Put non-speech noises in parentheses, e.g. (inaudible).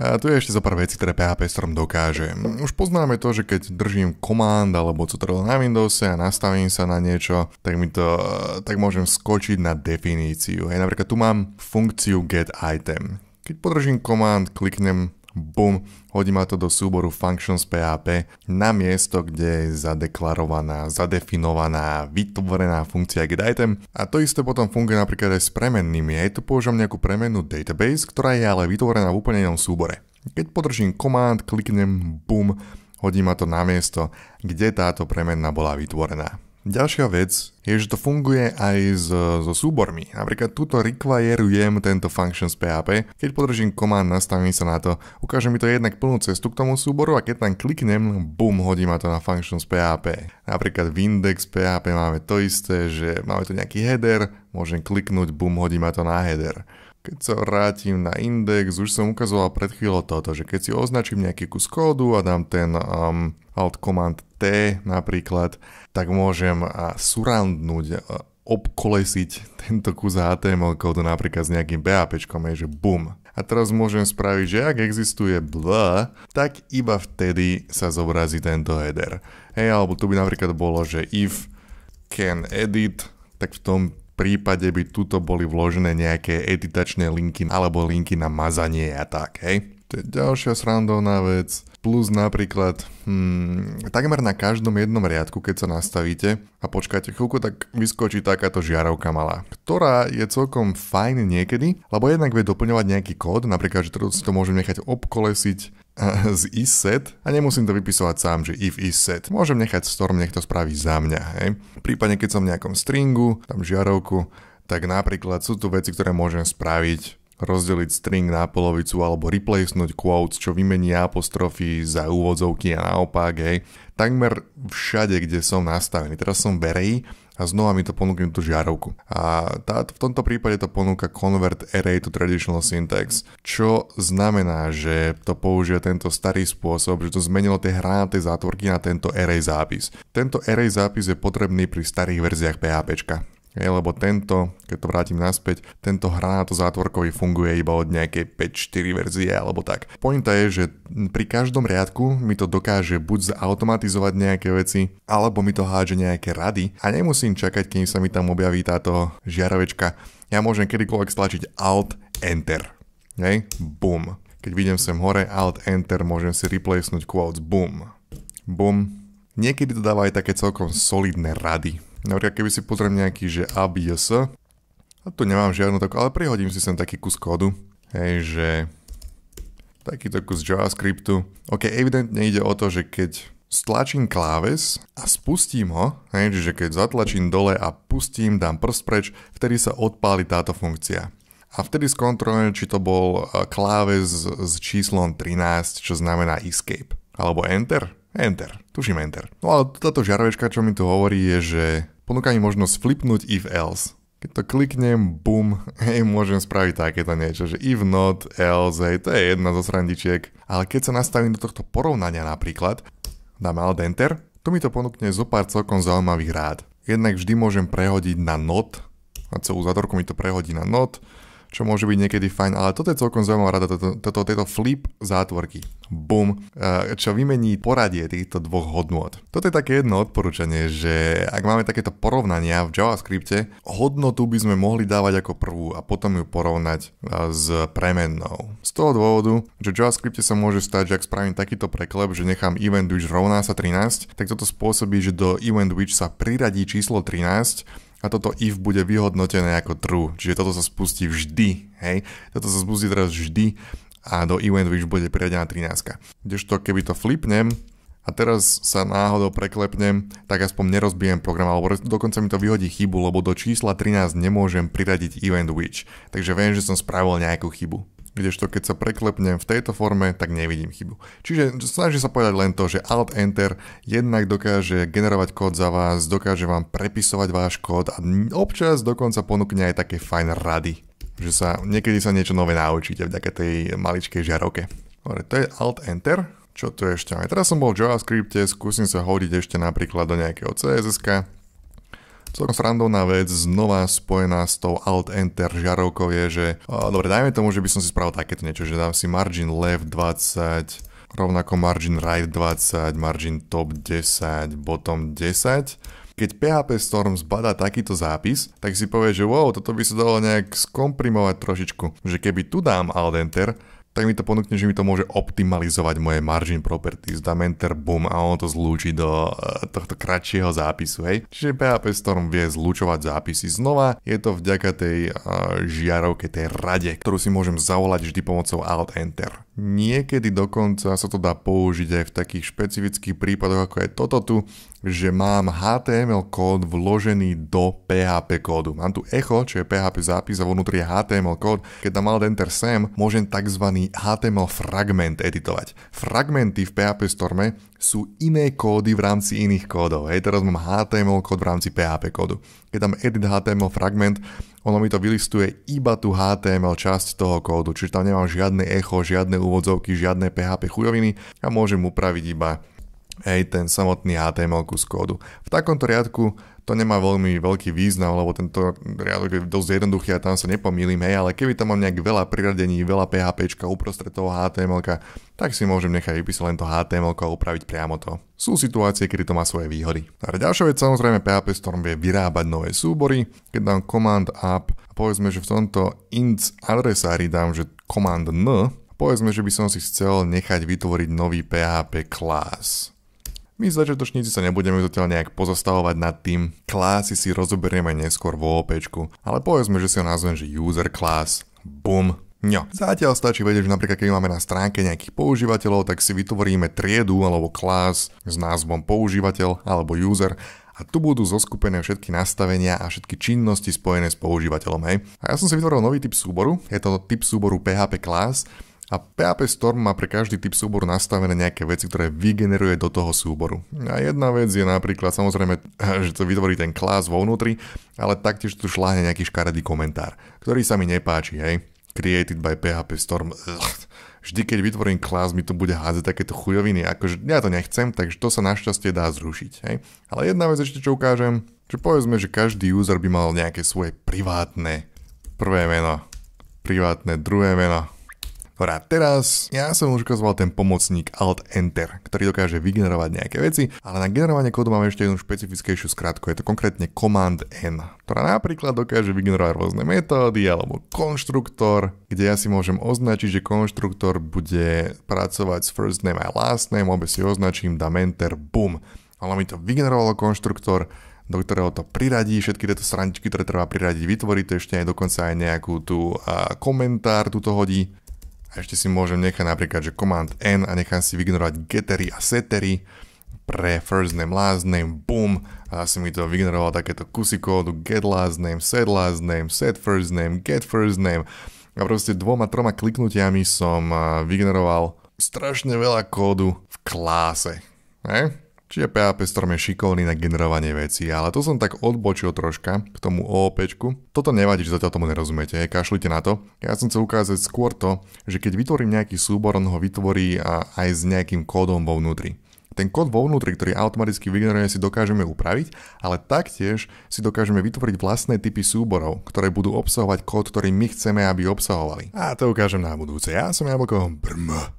A tu je ešte zo pár vecí, ktoré PHP Storm dokáže. Už poznáme to, že keď držím command alebo trvalo na Windowse a nastavím sa na niečo, tak mi to, tak môžem skočiť na definíciu. Hej, napríklad tu mám funkciu get item. Keď podržím command, kliknem bum, hodí ma to do súboru functions PHP na miesto, kde je zadeklarovaná, zadefinovaná, vytvorená funkcia getItem a to isté potom funguje napríklad aj s premennými. Aj tu používam nejakú premennú database, ktorá je ale vytvorená v úplne inom súbore. Keď podržím command, kliknem, bum, hodí ma to na miesto, kde táto premenná bola vytvorená. Ďalšia vec je, že to funguje aj so, so súbormi. Napríklad tuto requireujem tento function z PHP. Keď podržím command, nastavím sa na to, ukáže mi to jednak plnú cestu k tomu súboru a keď tam kliknem, bum, hodí ma to na function z PHP. Napríklad v index PHP máme to isté, že máme tu nejaký header, môžem kliknúť, bum, hodí ma to na header. Keď sa vrátim na index, už som ukazoval pred chvíľou toto, že keď si označím nejaký kus kódu a dám ten um, alt command T napríklad, tak môžem a uh, surandnúť, a uh, obkolesiť tento kus HTML kódu napríklad s nejakým PHP, že bum. A teraz môžem spraviť, že ak existuje bl, tak iba vtedy sa zobrazí tento header. Hej, alebo tu by napríklad bolo, že if can edit, tak v tom prípade by tuto boli vložené nejaké editačné linky alebo linky na mazanie a tak, hej. To je ďalšia srandovná vec. Plus napríklad hmm, takmer na každom jednom riadku, keď sa nastavíte a počkáte chvíľku, tak vyskočí takáto žiarovka malá, ktorá je celkom fajn niekedy, lebo jednak vie doplňovať nejaký kód, napríklad, že si to môžem nechať obkolesiť eh, z is set a nemusím to vypisovať sám, že if is set. Môžem nechať storm, nech to spraví za mňa. Hej. Prípadne keď som v nejakom stringu, tam žiarovku, tak napríklad sú tu veci, ktoré môžem spraviť rozdeliť string na polovicu alebo replacenúť quotes, čo vymení apostrofy za úvodzovky a naopak, hej. Takmer všade, kde som nastavený. Teraz som verej a znova mi to ponúkne tú žiarovku. A tá, v tomto prípade to ponúka Convert Array to Traditional Syntax, čo znamená, že to použije tento starý spôsob, že to zmenilo tie hranáte zátvorky na tento array zápis. Tento array zápis je potrebný pri starých verziách PHP. Je, lebo tento, keď to vrátim naspäť, tento hranátko zátvorkový funguje iba od nejakej 4 verzie alebo tak. Pointa je, že pri každom riadku mi to dokáže buď zautomatizovať nejaké veci, alebo mi to hádže nejaké rady a nemusím čakať, kým sa mi tam objaví táto žiarovečka. Ja môžem kedykoľvek stlačiť Alt Enter. Hej, bum. Keď vidím sem hore Alt Enter, môžem si replacenúť quotes, boom. Bum. Niekedy to dáva aj také celkom solidné rady, Napríklad no, keby si pozriem nejaký, že ABS, a tu nemám žiadnu takú, ale prihodím si sem taký kus kódu, hej, že takýto kus JavaScriptu. OK, evidentne ide o to, že keď stlačím kláves a spustím ho, hej, čiže keď zatlačím dole a pustím, dám prst preč, vtedy sa odpáli táto funkcia. A vtedy skontrolujem, či to bol e, kláves s číslom 13, čo znamená escape, alebo enter, Enter. Tuším Enter. No ale táto žiarovečka, čo mi tu hovorí, je, že ponúka mi možnosť flipnúť if else. Keď to kliknem, bum, (laughs) hej, môžem spraviť takéto niečo, že if not, else, hej, to je jedna zo srandičiek. Ale keď sa nastavím do tohto porovnania napríklad, dám alt enter, tu mi to ponúkne zo pár celkom zaujímavých rád. Jednak vždy môžem prehodiť na not, a celú zátorku mi to prehodí na not, čo môže byť niekedy fajn, ale toto je celkom zaujímavá rada, toto, toto, tieto flip zátvorky. Bum, e, čo vymení poradie týchto dvoch hodnôt. Toto je také jedno odporúčanie, že ak máme takéto porovnania v JavaScripte, hodnotu by sme mohli dávať ako prvú a potom ju porovnať e, s premennou. Z toho dôvodu, že v JavaScripte sa môže stať, že ak spravím takýto preklep, že nechám event which rovná sa 13, tak toto spôsobí, že do event which sa priradí číslo 13 a toto if bude vyhodnotené ako true, čiže toto sa spustí vždy, hej, toto sa spustí teraz vždy a do event už bude priradená 13. Kdežto keby to flipnem a teraz sa náhodou preklepnem, tak aspoň nerozbijem program, alebo dokonca mi to vyhodí chybu, lebo do čísla 13 nemôžem priradiť event which, takže viem, že som spravil nejakú chybu kdežto keď sa preklepnem v tejto forme, tak nevidím chybu. Čiže snaží sa povedať len to, že Alt Enter jednak dokáže generovať kód za vás, dokáže vám prepisovať váš kód a občas dokonca ponúkne aj také fajn rady, že sa niekedy sa niečo nové naučíte vďaka tej maličkej žiarovke. Dobre, to je Alt Enter. Čo tu ešte máme? Teraz som bol v JavaScripte, skúsim sa hodiť ešte napríklad do nejakého css Celkom srandovná vec, znova spojená s tou Alt-Enter žiarovkou je, že uh, dobre, dajme tomu, že by som si spravil takéto niečo, že dám si margin left 20, rovnako margin right 20, margin top 10, bottom 10. Keď PHP Storm zbadá takýto zápis, tak si povie, že wow, toto by sa dalo nejak skomprimovať trošičku, že keby tu dám alt enter, tak mi to ponúkne, že mi to môže optimalizovať moje margin properties, dám enter, boom a ono to zlúči do eh, tohto kratšieho zápisu, hej. Čiže PHP Storm vie zlúčovať zápisy znova, je to vďaka tej uh, žiarovke, tej rade, ktorú si môžem zavolať vždy pomocou alt enter. Niekedy dokonca sa to dá použiť aj v takých špecifických prípadoch ako je toto tu, že mám HTML kód vložený do PHP kódu. Mám tu echo, čo je PHP zápis a vnútri je HTML kód. Keď tam mal enter sem, môžem tzv. HTML fragment editovať. Fragmenty v PHP Storme sú iné kódy v rámci iných kódov. Hej, teraz mám HTML kód v rámci PHP kódu. Keď tam edit HTML fragment, ono mi to vylistuje iba tú HTML časť toho kódu, čiže tam nemám žiadne echo, žiadne úvodzovky, žiadne PHP chujoviny a môžem upraviť iba hej, ten samotný HTML kus kódu. V takomto riadku to nemá veľmi veľký význam, lebo tento riadok je dosť jednoduchý a tam sa nepomýlim, hej, ale keby tam mám nejak veľa priradení, veľa PHP uprostred toho HTML, tak si môžem nechať vypísať len to HTML a upraviť priamo to. Sú situácie, kedy to má svoje výhody. A ďalšia vec, samozrejme, PHP Storm vie vyrábať nové súbory, keď dám command up a povedzme, že v tomto inc adresári dám, že command n, povedzme, že by som si chcel nechať vytvoriť nový PHP class. My začiatočníci sa nebudeme zatiaľ nejak pozastavovať nad tým, klasy si rozoberieme neskôr vo OP, ale povedzme, že si ho nazvem, že user class, bum, No, zatiaľ stačí vedieť, že napríklad keď máme na stránke nejakých používateľov, tak si vytvoríme triedu alebo class s názvom používateľ alebo user a tu budú zoskupené všetky nastavenia a všetky činnosti spojené s používateľom. Hej. A ja som si vytvoril nový typ súboru, je to typ súboru PHP class, a PAP Storm má pre každý typ súboru nastavené nejaké veci, ktoré vygeneruje do toho súboru. A jedna vec je napríklad samozrejme, (laughs) že to vytvorí ten klás vo vnútri, ale taktiež tu šláhne nejaký škaredý komentár, ktorý sa mi nepáči, hej. Created by PHP Storm. Ugh. (laughs) Vždy, keď vytvorím klás, mi to bude hádzať takéto chujoviny, akože ja to nechcem, takže to sa našťastie dá zrušiť, hej. Ale jedna vec ešte, čo ukážem, že povedzme, že každý user by mal nejaké svoje privátne prvé meno, privátne druhé meno, ktorá teraz, ja som už ukazoval ten pomocník Alt Enter, ktorý dokáže vygenerovať nejaké veci, ale na generovanie kódu máme ešte jednu špecifickejšiu skratku, je to konkrétne Command N, ktorá napríklad dokáže vygenerovať rôzne metódy alebo konštruktor, kde ja si môžem označiť, že konštruktor bude pracovať s first name a last name, obe si označím, dám Enter, boom. Ono mi to vygenerovalo konštruktor, do ktorého to priradí, všetky tieto straničky, ktoré treba priradiť, vytvorí to ešte aj dokonca aj nejakú tú a, komentár, tu to hodí. A ešte si môžem nechať napríklad, že command N a nechám si vygenerovať gettery a settery pre first name, last name, boom, a si mi to vygeneroval takéto kusy kódu get last name, set last name, set first name, get first name. A proste dvoma, troma kliknutiami som vygeneroval strašne veľa kódu v kláse. Ne? Čiže PHP Storm je šikovný na generovanie vecí, ale to som tak odbočil troška k tomu OOP. Toto nevadí, že zatiaľ tomu nerozumiete, kašlite na to. Ja som chcel ukázať skôr to, že keď vytvorím nejaký súbor, on ho vytvorí a aj s nejakým kódom vo vnútri. Ten kód vo vnútri, ktorý automaticky vygeneruje, si dokážeme upraviť, ale taktiež si dokážeme vytvoriť vlastné typy súborov, ktoré budú obsahovať kód, ktorý my chceme, aby obsahovali. A to ukážem na budúce. Ja som Jablko Brm.